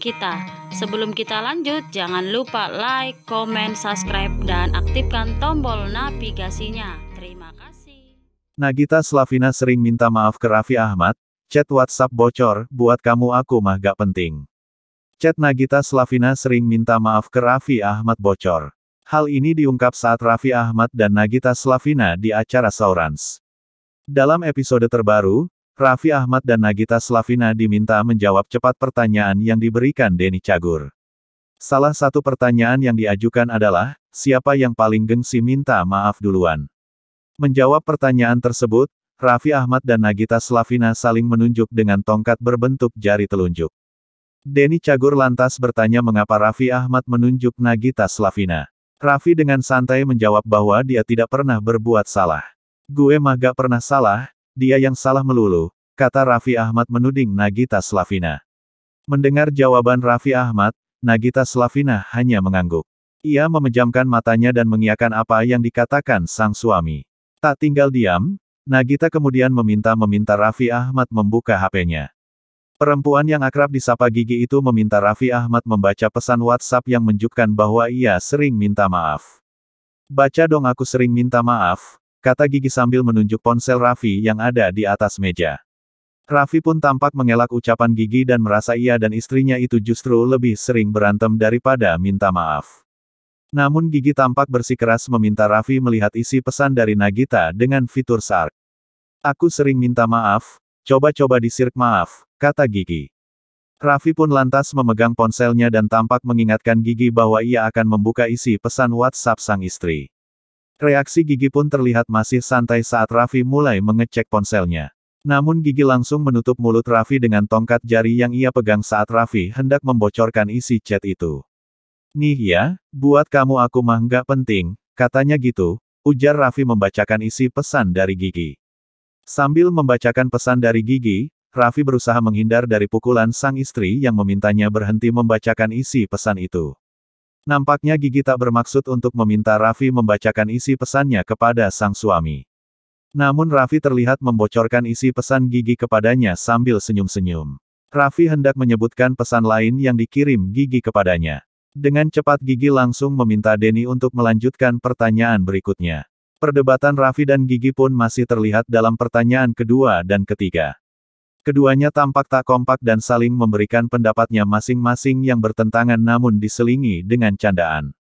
kita. Sebelum kita lanjut, jangan lupa like, comment, subscribe, dan aktifkan tombol navigasinya. Terima kasih. Nagita Slavina sering minta maaf ke Raffi Ahmad, chat WhatsApp bocor, buat kamu aku mah gak penting. Chat Nagita Slavina sering minta maaf ke Raffi Ahmad bocor. Hal ini diungkap saat Raffi Ahmad dan Nagita Slavina di acara Saurans. Dalam episode terbaru, Raffi Ahmad dan Nagita Slavina diminta menjawab cepat pertanyaan yang diberikan Denny Cagur. Salah satu pertanyaan yang diajukan adalah, siapa yang paling gengsi minta maaf duluan? Menjawab pertanyaan tersebut, Raffi Ahmad dan Nagita Slavina saling menunjuk dengan tongkat berbentuk jari telunjuk. Denny Cagur lantas bertanya mengapa Raffi Ahmad menunjuk Nagita Slavina. Raffi dengan santai menjawab bahwa dia tidak pernah berbuat salah. Gue mah gak pernah salah, dia yang salah melulu, kata Raffi Ahmad menuding Nagita Slavina. Mendengar jawaban Raffi Ahmad, Nagita Slavina hanya mengangguk. Ia memejamkan matanya dan mengiakan apa yang dikatakan sang suami. Tak tinggal diam, Nagita kemudian meminta-meminta Raffi Ahmad membuka HP-nya. Perempuan yang akrab disapa Gigi itu meminta Raffi Ahmad membaca pesan WhatsApp yang menunjukkan bahwa ia sering minta maaf. Baca dong aku sering minta maaf, kata Gigi sambil menunjuk ponsel Raffi yang ada di atas meja. Raffi pun tampak mengelak ucapan Gigi dan merasa ia dan istrinya itu justru lebih sering berantem daripada minta maaf. Namun Gigi tampak bersikeras meminta Raffi melihat isi pesan dari Nagita dengan fitur Sark. Aku sering minta maaf, coba-coba disirk maaf, kata Gigi. Raffi pun lantas memegang ponselnya dan tampak mengingatkan Gigi bahwa ia akan membuka isi pesan WhatsApp sang istri. Reaksi gigi pun terlihat masih santai saat Raffi mulai mengecek ponselnya. Namun gigi langsung menutup mulut Raffi dengan tongkat jari yang ia pegang saat Raffi hendak membocorkan isi chat itu. Nih ya, buat kamu aku mah nggak penting, katanya gitu, ujar Raffi membacakan isi pesan dari gigi. Sambil membacakan pesan dari gigi, Raffi berusaha menghindar dari pukulan sang istri yang memintanya berhenti membacakan isi pesan itu. Nampaknya Gigi tak bermaksud untuk meminta Raffi membacakan isi pesannya kepada sang suami. Namun Raffi terlihat membocorkan isi pesan Gigi kepadanya sambil senyum-senyum. Raffi hendak menyebutkan pesan lain yang dikirim Gigi kepadanya. Dengan cepat Gigi langsung meminta Denny untuk melanjutkan pertanyaan berikutnya. Perdebatan Raffi dan Gigi pun masih terlihat dalam pertanyaan kedua dan ketiga. Keduanya tampak tak kompak dan saling memberikan pendapatnya masing-masing yang bertentangan namun diselingi dengan candaan.